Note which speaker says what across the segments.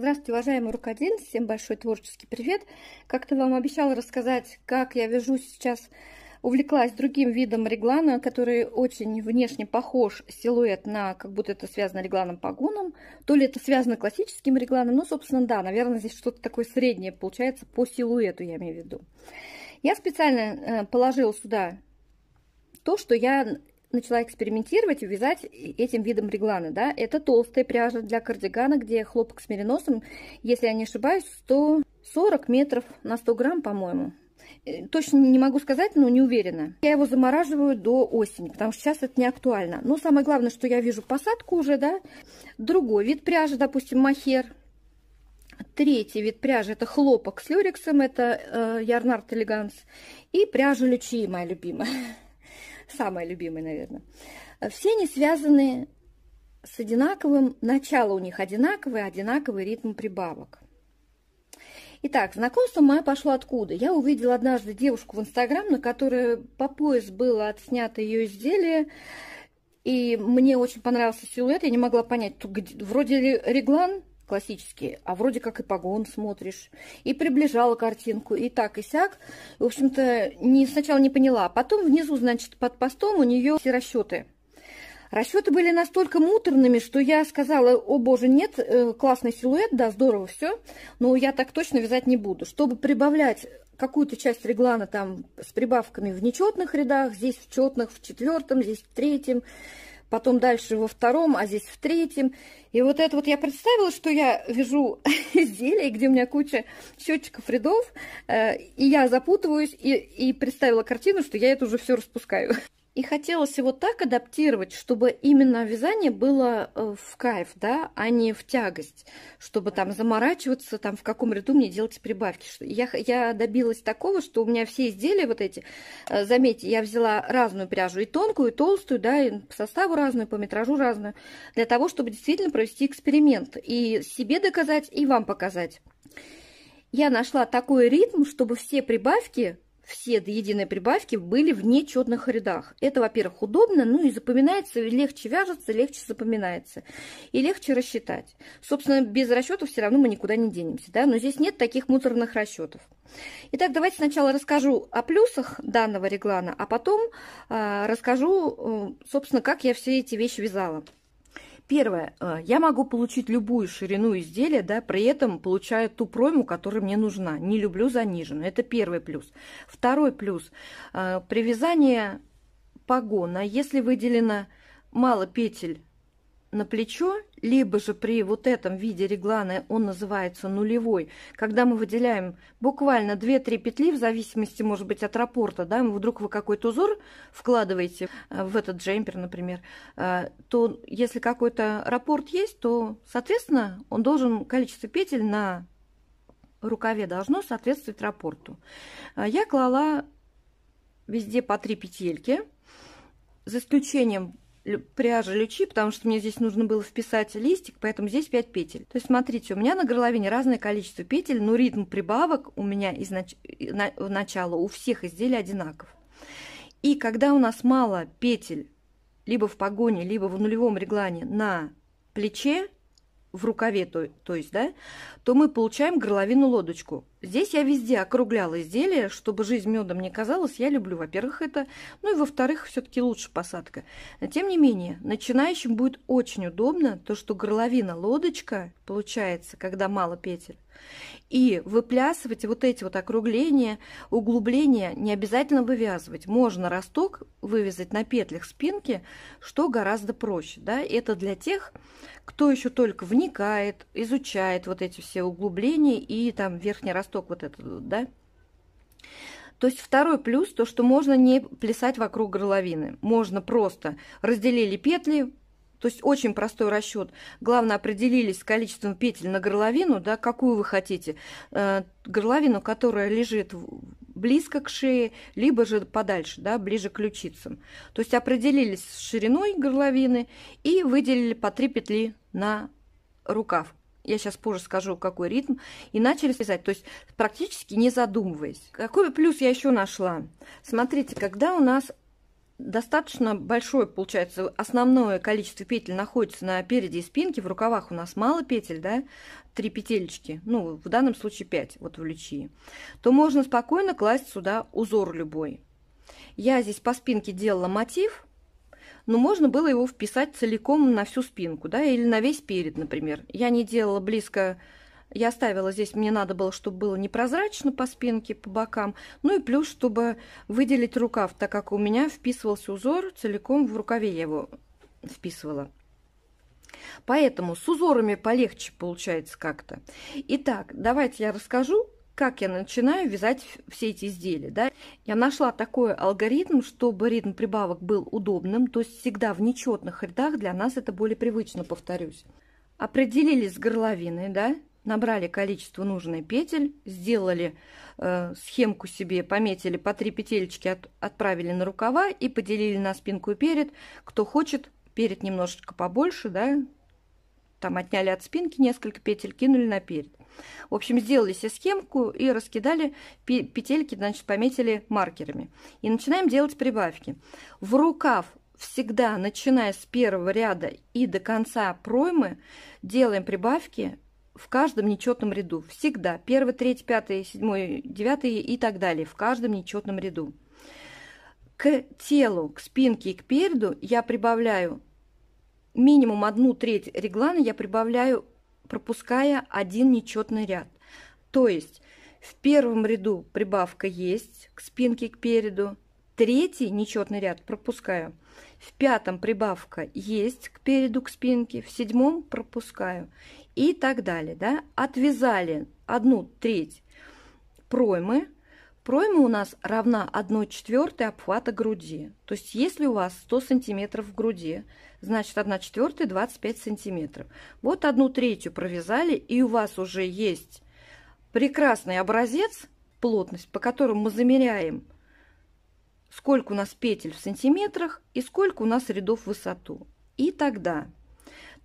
Speaker 1: Здравствуйте, уважаемые рукодельцы! Всем большой творческий привет! Как-то вам обещала рассказать, как я вяжу сейчас, увлеклась другим видом реглана, который очень внешне похож силуэт на, как будто это связано регланом погоном, то ли это связано классическим регланом, ну, собственно, да, наверное, здесь что-то такое среднее получается по силуэту, я имею в виду. Я специально э, положила сюда то, что я начала экспериментировать и вязать этим видом регланы, Да? Это толстая пряжа для кардигана, где хлопок с мериносом, если я не ошибаюсь, 140 метров на 100 грамм, по-моему. Э, точно не могу сказать, но не уверена. Я его замораживаю до осени, потому что сейчас это не актуально. Но самое главное, что я вижу посадку уже, да. Другой вид пряжи, допустим, махер. Третий вид пряжи – это хлопок с люрексом, это э, Ярнард Элеганс. И пряжа лючи, моя любимая самая любимая, наверное. Все они связаны с одинаковым, начало у них одинаковое, одинаковый ритм прибавок. Итак, знакомство мое пошло откуда? Я увидела однажды девушку в Инстаграм, на которой по пояс было отснято ее изделие, и мне очень понравился силуэт, я не могла понять, где, вроде реглан, классические, а вроде как и погон смотришь, и приближала картинку, и так, и сяк. В общем-то, не, сначала не поняла, а потом внизу, значит, под постом у нее все расчеты. Расчеты были настолько муторными, что я сказала, о боже, нет, э, классный силуэт, да, здорово все, но я так точно вязать не буду. Чтобы прибавлять какую-то часть реглана там с прибавками в нечетных рядах, здесь в четных, в четвертом, здесь в третьем, потом дальше во втором, а здесь в третьем. И вот это вот я представила, что я вяжу изделие, где у меня куча счетчиков рядов, э, и я запутываюсь, и, и представила картину, что я это уже все распускаю. И хотелось его так адаптировать, чтобы именно вязание было э, в кайф, да, а не в тягость, чтобы там заморачиваться, там в каком ряду мне делать прибавки. Я, я добилась такого, что у меня все изделия вот эти, э, заметьте, я взяла разную пряжу, и тонкую, и толстую, да, и по составу разную, по метражу разную, для того, чтобы действительно провести эксперимент и себе доказать, и вам показать. Я нашла такой ритм, чтобы все прибавки все до единой прибавки были в нечетных рядах. Это, во-первых, удобно, ну и запоминается, легче вяжется, легче запоминается. И легче рассчитать. Собственно, без расчета все равно мы никуда не денемся, да, но здесь нет таких мусорных расчетов. Итак, давайте сначала расскажу о плюсах данного реглана, а потом э, расскажу, э, собственно, как я все эти вещи вязала. Первое. Э, я могу получить любую ширину изделия, да, при этом получая ту пройму, которая мне нужна. Не люблю заниженную. Это первый плюс. Второй плюс. Э, при вязании погона, если выделено мало петель на плечо, либо же при вот этом виде регланы он называется нулевой, когда мы выделяем буквально 2-3 петли, в зависимости, может быть, от рапорта, да, вдруг вы какой-то узор вкладываете э, в этот джемпер, например, э, то если какой-то рапорт есть, то, соответственно, он должен, количество петель на рукаве должно соответствовать рапорту. Э, я клала везде по 3 петельки, за исключением пряжи лючи, потому что мне здесь нужно было вписать листик, поэтому здесь 5 петель. То есть смотрите, у меня на горловине разное количество петель, но ритм прибавок у меня из нач... на... начала у всех изделий одинаков. И когда у нас мало петель либо в погоне, либо в нулевом реглане на плече, в рукаве, то, то есть, да, то мы получаем горловину лодочку. Здесь я везде округляла изделие, чтобы жизнь медом не казалась. Я люблю, во-первых, это, ну и во-вторых, все-таки лучше посадка. Но тем не менее, начинающим будет очень удобно то, что горловина лодочка получается, когда мало петель, и выплясывать вот эти вот округления, углубления не обязательно вывязывать. Можно росток вывязать на петлях спинки, что гораздо проще. Да? Это для тех, кто еще только вникает, изучает вот эти все углубления и там верхний росток вот этот, да, то есть второй плюс, то что можно не плясать вокруг горловины. Можно просто разделили петли, то есть очень простой расчет. Главное, определились с количеством петель на горловину, да, какую вы хотите. Э, горловину, которая лежит близко к шее, либо же подальше, да, ближе к ключицам. То есть определились с шириной горловины и выделили по три петли на рукав. Я сейчас позже скажу, какой ритм. И начали вязать, то есть практически не задумываясь. Какой плюс я еще нашла? Смотрите, когда у нас достаточно большое, получается, основное количество петель находится на переде и спинке, в рукавах у нас мало петель, да, три петельки. ну, в данном случае 5, вот в лючии, то можно спокойно класть сюда узор любой. Я здесь по спинке делала мотив, но можно было его вписать целиком на всю спинку, да, или на весь перед, например. Я не делала близко я оставила здесь, мне надо было, чтобы было непрозрачно по спинке, по бокам. Ну и плюс, чтобы выделить рукав, так как у меня вписывался узор целиком в рукаве я его вписывала. Поэтому с узорами полегче получается как-то. Итак, давайте я расскажу, как я начинаю вязать все эти изделия. Да? Я нашла такой алгоритм, чтобы ритм прибавок был удобным, то есть всегда в нечетных рядах для нас это более привычно, повторюсь. Определились с горловиной, да, набрали количество нужной петель, сделали э, схемку себе, пометили по 3 петельки, от, отправили на рукава и поделили на спинку и перед. Кто хочет, перед немножечко побольше, да, там отняли от спинки несколько петель, кинули на перед. В общем, сделали себе схемку и раскидали петельки, значит, пометили маркерами. И начинаем делать прибавки. В рукав всегда, начиная с первого ряда и до конца проймы, делаем прибавки в каждом нечетном ряду. Всегда. Первый, третий, пятый, седьмой, девятый и так далее. В каждом нечетном ряду. К телу, к спинке и к переду я прибавляю минимум одну треть реглана, я прибавляю, пропуская один нечетный ряд. То есть в первом ряду прибавка есть к спинке и к переду, третий нечетный ряд пропускаю – в пятом прибавка есть к переду, к спинке. В седьмом пропускаю. И так далее. Да? Отвязали одну треть проймы. Пройма у нас равна 1 четвертой обхвата груди. То есть если у вас 100 сантиметров в груди, значит 1 четвертая 25 сантиметров. Вот одну третью провязали, и у вас уже есть прекрасный образец, плотность, по которому мы замеряем сколько у нас петель в сантиметрах и сколько у нас рядов в высоту. И тогда.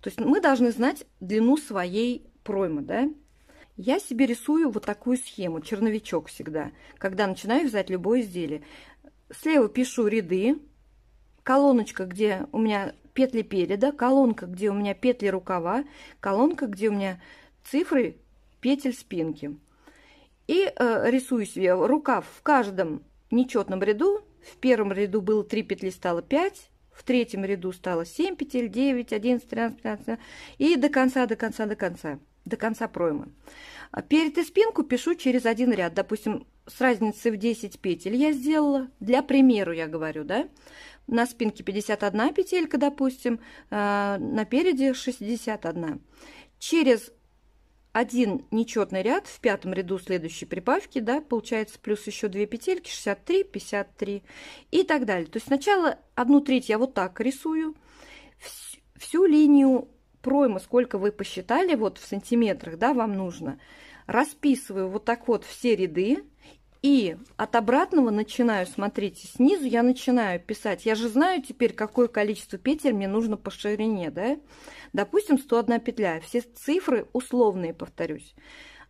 Speaker 1: То есть мы должны знать длину своей проймы, да? Я себе рисую вот такую схему, черновичок всегда, когда начинаю вязать любое изделие. Слева пишу ряды, колоночка, где у меня петли переда, колонка, где у меня петли рукава, колонка, где у меня цифры петель спинки. И э, рисую себе рукав в каждом нечетном ряду в первом ряду было 3 петли, стало 5. В третьем ряду стало 7 петель, 9, 11, 13, 15. 15 и до конца, до конца, до конца. До конца проймы. А перед и спинку пишу через один ряд. Допустим, с разницей в 10 петель я сделала. Для примеру я говорю, да? На спинке 51 петелька, допустим, а на переде 61. Через один нечетный ряд в пятом ряду следующей прибавки, да, получается плюс еще две петельки, 63, 53 и так далее. То есть сначала одну треть я вот так рисую, всю линию пройма, сколько вы посчитали, вот в сантиметрах, да, вам нужно, расписываю вот так вот все ряды и от обратного начинаю, смотрите, снизу я начинаю писать. Я же знаю теперь, какое количество петель мне нужно по ширине, да? Допустим, 101 петля. Все цифры условные, повторюсь.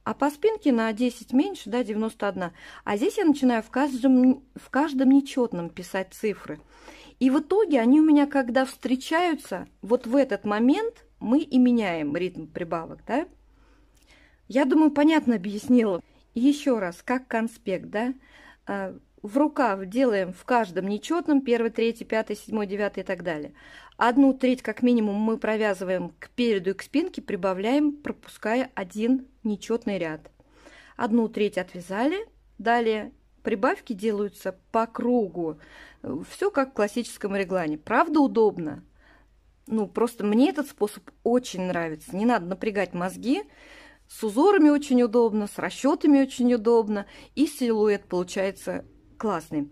Speaker 1: А по спинке на 10 меньше, да, 91. А здесь я начинаю в каждом, в каждом нечетном писать цифры. И в итоге они у меня, когда встречаются, вот в этот момент мы и меняем ритм прибавок, да? Я думаю, понятно объяснила. Еще раз, как конспект, да? А, в рукав делаем в каждом нечетном, первый, третий, пятый, седьмой, девятый и так далее. Одну треть как минимум мы провязываем к переду и к спинке, прибавляем, пропуская один нечетный ряд. Одну треть отвязали, далее прибавки делаются по кругу. Все как в классическом реглане. Правда удобно? Ну, просто мне этот способ очень нравится. Не надо напрягать мозги. С узорами очень удобно, с расчетами очень удобно, и силуэт получается классный.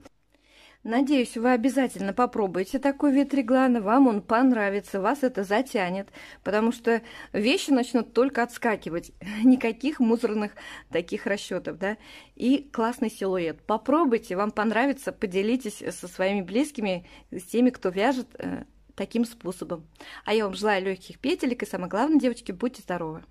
Speaker 1: Надеюсь, вы обязательно попробуете такой вид реглана, вам он понравится, вас это затянет, потому что вещи начнут только отскакивать, никаких мусорных таких расчетов, да, и классный силуэт. Попробуйте, вам понравится, поделитесь со своими близкими, с теми, кто вяжет э, таким способом. А я вам желаю легких петелек и самое главное, девочки, будьте здоровы!